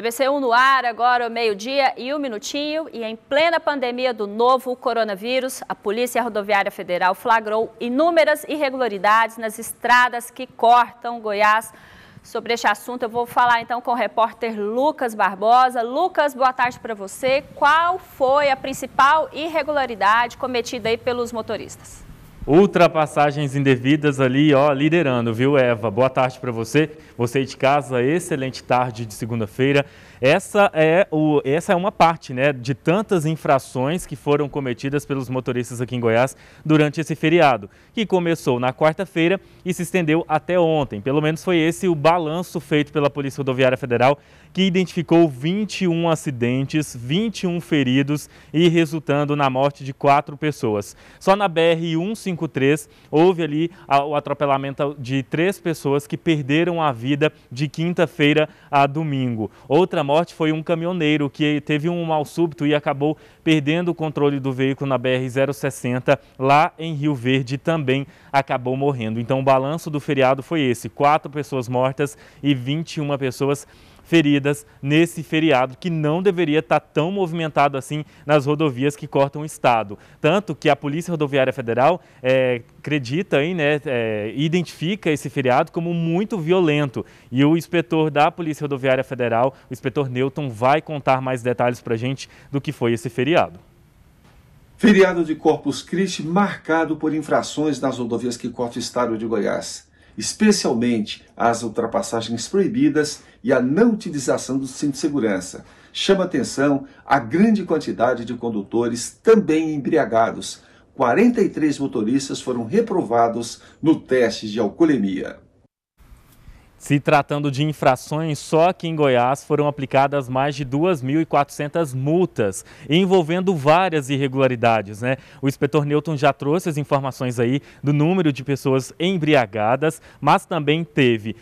TBC1 no ar, agora meio-dia e um minutinho. E em plena pandemia do novo coronavírus, a Polícia Rodoviária Federal flagrou inúmeras irregularidades nas estradas que cortam Goiás. Sobre este assunto, eu vou falar então com o repórter Lucas Barbosa. Lucas, boa tarde para você. Qual foi a principal irregularidade cometida aí pelos motoristas? Ultrapassagens indevidas ali, ó, liderando, viu, Eva? Boa tarde para você. Você de casa, excelente tarde de segunda-feira. Essa é, o, essa é uma parte né, de tantas infrações que foram cometidas pelos motoristas aqui em Goiás durante esse feriado, que começou na quarta-feira e se estendeu até ontem. Pelo menos foi esse o balanço feito pela Polícia Rodoviária Federal que identificou 21 acidentes, 21 feridos e resultando na morte de quatro pessoas. Só na BR-153 houve ali o atropelamento de três pessoas que perderam a vida de quinta-feira a domingo. Outra morte foi um caminhoneiro que teve um mal súbito e acabou perdendo o controle do veículo na BR-060 lá em Rio Verde também acabou morrendo. Então o balanço do feriado foi esse, quatro pessoas mortas e 21 pessoas feridas nesse feriado que não deveria estar tá tão movimentado assim nas rodovias que cortam o estado. Tanto que a Polícia Rodoviária Federal é, acredita aí, né, é, identifica esse feriado como muito violento. E o inspetor da Polícia Rodoviária Federal, o inspetor Newton, vai contar mais detalhes para a gente do que foi esse feriado. Feriado de Corpus Christi marcado por infrações nas rodovias que cortam o estado de Goiás especialmente as ultrapassagens proibidas e a não utilização do cinto de segurança. Chama atenção a grande quantidade de condutores também embriagados. 43 motoristas foram reprovados no teste de alcoolemia. Se tratando de infrações, só aqui em Goiás foram aplicadas mais de 2.400 multas, envolvendo várias irregularidades. Né? O inspetor Newton já trouxe as informações aí do número de pessoas embriagadas, mas também teve,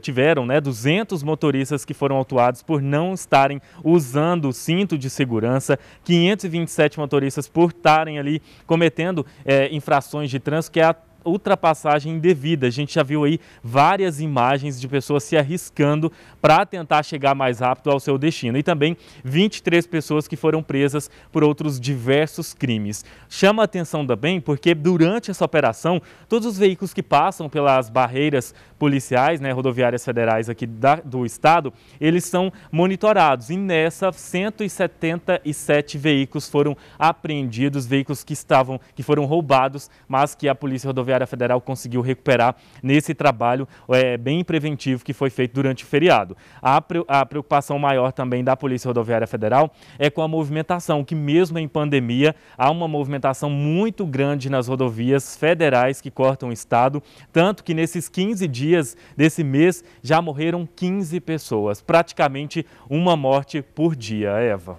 tiveram né, 200 motoristas que foram autuados por não estarem usando o cinto de segurança, 527 motoristas por estarem ali cometendo é, infrações de trânsito, que é a ultrapassagem indevida. A gente já viu aí várias imagens de pessoas se arriscando para tentar chegar mais rápido ao seu destino. E também 23 pessoas que foram presas por outros diversos crimes. Chama a atenção também porque durante essa operação, todos os veículos que passam pelas barreiras policiais, né, rodoviárias federais aqui da, do estado, eles são monitorados. E nessa, 177 veículos foram apreendidos, veículos que estavam, que foram roubados, mas que a Polícia Rodoviária Rodoviária Federal conseguiu recuperar nesse trabalho é, bem preventivo que foi feito durante o feriado. A, a preocupação maior também da Polícia Rodoviária Federal é com a movimentação, que mesmo em pandemia há uma movimentação muito grande nas rodovias federais que cortam o estado, tanto que nesses 15 dias desse mês já morreram 15 pessoas, praticamente uma morte por dia, Eva.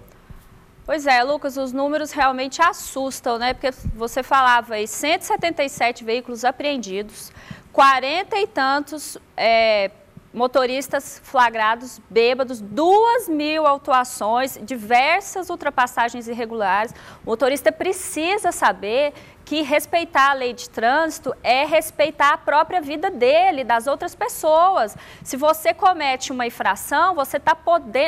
Pois é, Lucas, os números realmente assustam, né? Porque você falava aí 177 veículos apreendidos, 40 e tantos é, motoristas flagrados bêbados, duas mil autuações, diversas ultrapassagens irregulares. O motorista precisa saber que respeitar a lei de trânsito é respeitar a própria vida dele, das outras pessoas. Se você comete uma infração, você está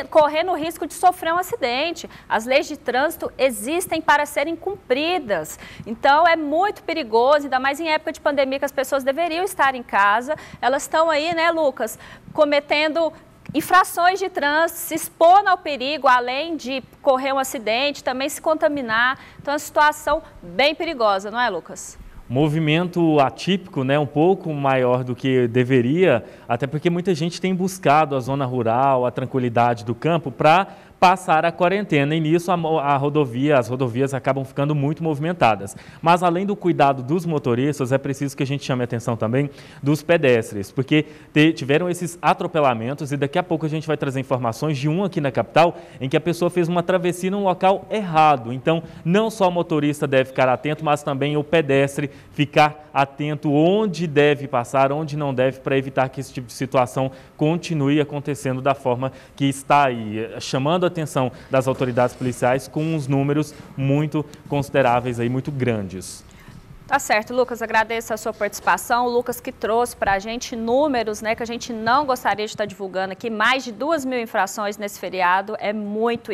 correndo o risco de sofrer um acidente. As leis de trânsito existem para serem cumpridas. Então, é muito perigoso, ainda mais em época de pandemia que as pessoas deveriam estar em casa. Elas estão aí, né, Lucas, cometendo infrações de trânsito, se expor ao perigo, além de correr um acidente, também se contaminar. Então, é uma situação bem perigosa, não é, Lucas? movimento atípico, né, um pouco maior do que deveria, até porque muita gente tem buscado a zona rural, a tranquilidade do campo para passar a quarentena e nisso a, a, rodovia, as rodovias acabam ficando muito movimentadas. Mas além do cuidado dos motoristas, é preciso que a gente chame a atenção também dos pedestres, porque te, tiveram esses atropelamentos e daqui a pouco a gente vai trazer informações de um aqui na capital em que a pessoa fez uma travessia num local errado. Então, não só o motorista deve ficar atento, mas também o pedestre ficar atento onde deve passar, onde não deve, para evitar que esse tipo de situação continue acontecendo da forma que está aí, chamando a atenção das autoridades policiais com uns números muito consideráveis aí, muito grandes. Tá certo, Lucas, agradeço a sua participação. O Lucas que trouxe para a gente números né, que a gente não gostaria de estar tá divulgando aqui. Mais de duas mil infrações nesse feriado é muito